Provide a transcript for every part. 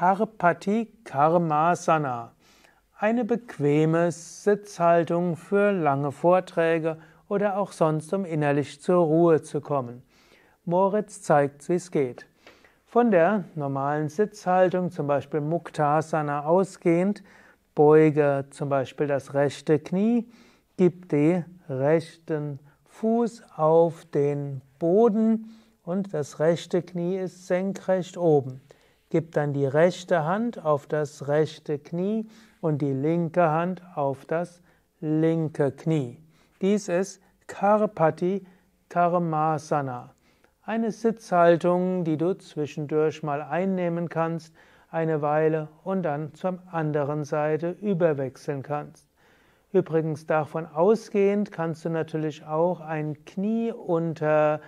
Karpati Karmasana. Eine bequeme Sitzhaltung für lange Vorträge oder auch sonst, um innerlich zur Ruhe zu kommen. Moritz zeigt, wie es geht. Von der normalen Sitzhaltung, zum Beispiel Muktasana ausgehend, beuge zum Beispiel das rechte Knie, gib den rechten Fuß auf den Boden und das rechte Knie ist senkrecht oben. Gib dann die rechte Hand auf das rechte Knie und die linke Hand auf das linke Knie. Dies ist Karpati Karmasana. Eine Sitzhaltung, die du zwischendurch mal einnehmen kannst, eine Weile und dann zur anderen Seite überwechseln kannst. Übrigens davon ausgehend kannst du natürlich auch ein Knie unter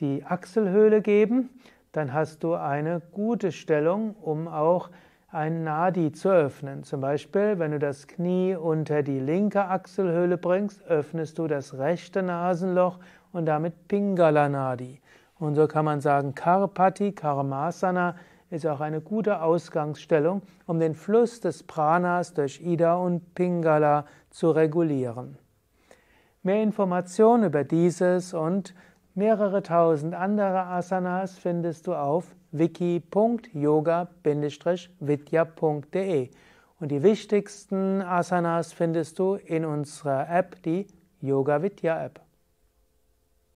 die Achselhöhle geben, dann hast du eine gute Stellung, um auch ein Nadi zu öffnen. Zum Beispiel, wenn du das Knie unter die linke Achselhöhle bringst, öffnest du das rechte Nasenloch und damit Pingala Nadi. Und so kann man sagen, Karpati Karmasana ist auch eine gute Ausgangsstellung, um den Fluss des Pranas durch Ida und Pingala zu regulieren. Mehr Informationen über dieses und Mehrere tausend andere Asanas findest du auf wiki.yoga-vidya.de und die wichtigsten Asanas findest du in unserer App, die Yoga Vidya App.